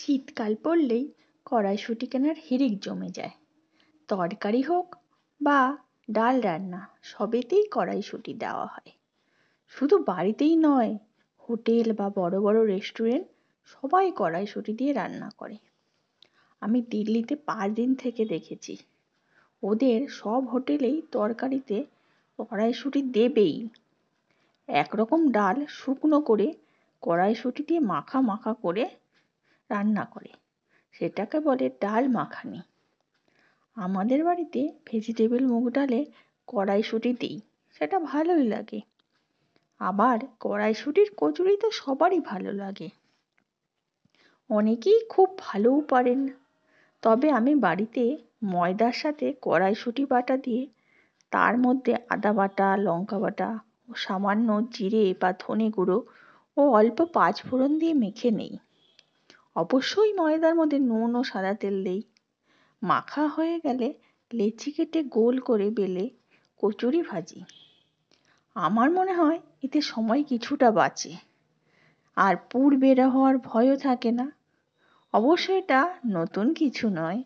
শীতকাল পড়লেই কড়াইশুঁটি কেনার হিড়িক জমে যায় তরকারি হোক বা ডাল রান্না সবেতেই কড়াইশুঁটি দেওয়া হয় শুধু বাড়িতেই নয় হোটেল বা বড় বড় রেস্টুরেন্ট সবাই কড়াইশুঁটি দিয়ে রান্না করে আমি দিল্লিতে পাঁচ দিন থেকে দেখেছি ওদের সব হোটেলেই তরকারিতে কড়াইশুঁটি দেবেই একরকম ডাল শুকনো করে কড়াইশুঁটি দিয়ে মাখা মাখা করে রান্না করে সেটাকে বলে ডাল মাখানি আমাদের বাড়িতে ভেজিটেবিল মুগ ডালে কড়াইশুঁটি দিই সেটা ভালোই লাগে আবার কড়াইশুঁটির কচুরি তো সবারই ভালো লাগে অনেকেই খুব ভালোও পারেন তবে আমি বাড়িতে ময়দার সাথে কড়াইশুঁটি বাটা দিয়ে তার মধ্যে আদা বাটা লঙ্কা বাটা ও সামান্য জিরে বা ধনে গুঁড়ো ও অল্প পাঁচফোড়ন দিয়ে মেখে নেই অবশ্যই ময়দার মধ্যে নুন ও সাদা তেল দেই মাখা হয়ে গেলে লেচি কেটে গোল করে বেলে কচুরি ভাজি আমার মনে হয় এতে সময় কিছুটা বাঁচে আর পুর বের হওয়ার ভয়ও থাকে না অবশ্য এটা নতুন কিছু নয়